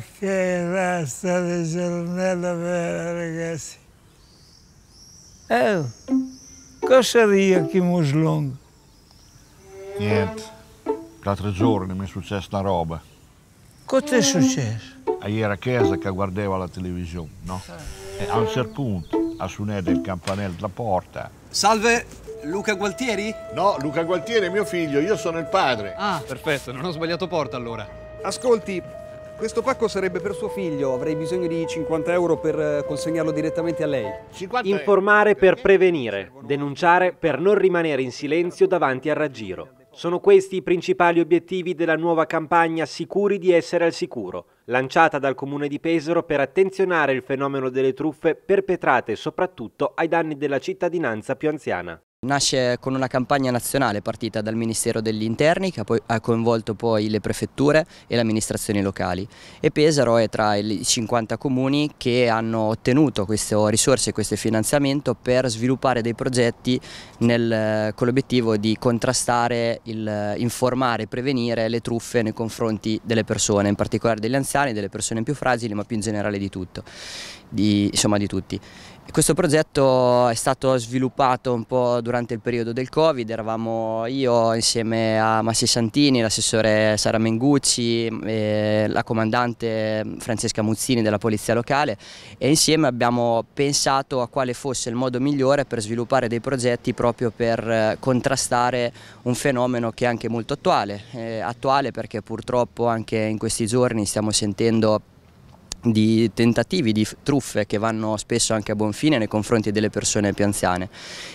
E che basta di giornata vera, ragazzi. Eh, cosa ria che muslong? Niente, da tre giorni mi è successa una roba. Cosa è successo? Ieri a chiesa che guardava la televisione, no? E a un certo punto ha suonato il campanello della porta. Salve, Luca Gualtieri? No, Luca Gualtieri è mio figlio, io sono il padre. Ah, perfetto, non ho sbagliato porta allora. Ascolti, questo pacco sarebbe per suo figlio, avrei bisogno di 50 euro per eh, consegnarlo direttamente a lei. Informare per prevenire, denunciare per non rimanere in silenzio davanti al raggiro. Sono questi i principali obiettivi della nuova campagna Sicuri di essere al sicuro, lanciata dal Comune di Pesaro per attenzionare il fenomeno delle truffe perpetrate soprattutto ai danni della cittadinanza più anziana. Nasce con una campagna nazionale partita dal Ministero degli Interni che ha coinvolto poi le prefetture e le amministrazioni locali e Pesaro è tra i 50 comuni che hanno ottenuto queste risorse e questo finanziamento per sviluppare dei progetti nel, eh, con l'obiettivo di contrastare, il, eh, informare e prevenire le truffe nei confronti delle persone, in particolare degli anziani, delle persone più fragili ma più in generale di tutto, di, insomma di tutti. Questo progetto è stato sviluppato un po' durante il periodo del Covid, eravamo io insieme a Massi Santini, l'assessore Sara Mengucci, la comandante Francesca Muzzini della Polizia Locale e insieme abbiamo pensato a quale fosse il modo migliore per sviluppare dei progetti proprio per eh, contrastare un fenomeno che è anche molto attuale, eh, attuale perché purtroppo anche in questi giorni stiamo sentendo di tentativi di truffe che vanno spesso anche a buon fine nei confronti delle persone più anziane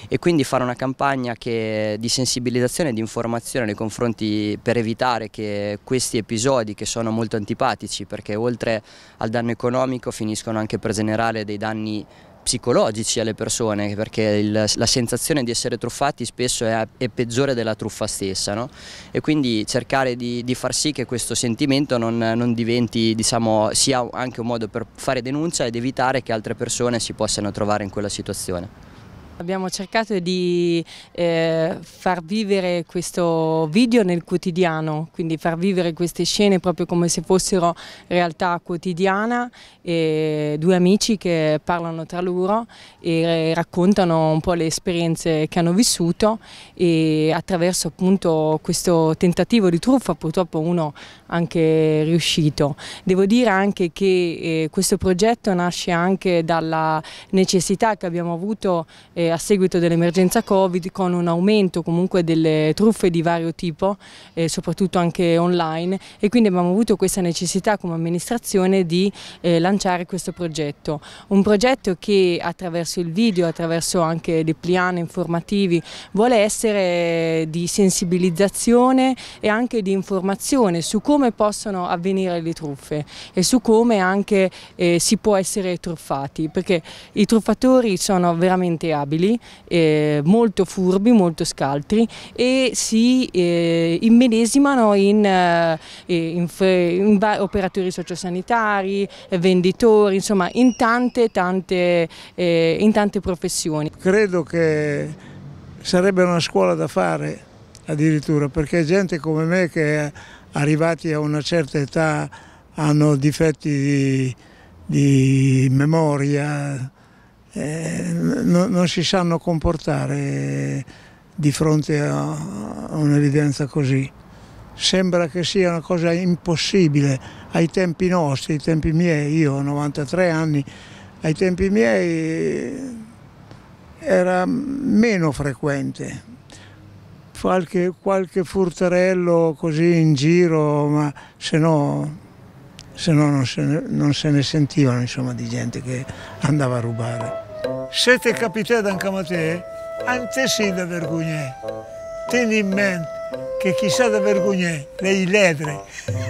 e quindi fare una campagna che, di sensibilizzazione e di informazione nei confronti per evitare che questi episodi che sono molto antipatici perché oltre al danno economico finiscono anche per generare dei danni psicologici alle persone perché il, la sensazione di essere truffati spesso è, è peggiore della truffa stessa no? e quindi cercare di, di, far sì che questo sentimento non, non diventi diciamo, sia anche un modo per fare denuncia ed evitare che altre persone si possano trovare in quella situazione. Abbiamo cercato di eh, far vivere questo video nel quotidiano, quindi far vivere queste scene proprio come se fossero realtà quotidiana, due amici che parlano tra loro e raccontano un po' le esperienze che hanno vissuto e attraverso appunto questo tentativo di truffa purtroppo uno anche riuscito. Devo dire anche che eh, questo progetto nasce anche dalla necessità che abbiamo avuto eh, eh, a seguito dell'emergenza Covid con un aumento comunque delle truffe di vario tipo, eh, soprattutto anche online e quindi abbiamo avuto questa necessità come amministrazione di eh, lanciare questo progetto. Un progetto che attraverso il video, attraverso anche dei pliani informativi, vuole essere di sensibilizzazione e anche di informazione su come possono avvenire le truffe e su come anche eh, si può essere truffati, perché i truffatori sono veramente abili affidabili, eh, molto furbi, molto scaltri e si eh, immedesimano in, eh, eh in, in operatori sociosanitari, eh, venditori, insomma in tante, tante, eh, in tante professioni. Credo che sarebbe una scuola da fare addirittura perché gente come me che arrivati a una certa età hanno difetti di, di memoria, eh, non si sanno comportare di fronte a, a un'evidenza così. Sembra che sia una cosa impossibile ai tempi nostri, ai tempi miei, io ho 93 anni, ai tempi miei era meno frequente. Qualche, qualche furtarello così in giro, ma se no, se no non, se ne, non se ne sentivano insomma, di gente che andava a rubare se siete capitati anche a te, anche se da vergognare. Tieni in mente che chi sa da vergognare, lei ledre.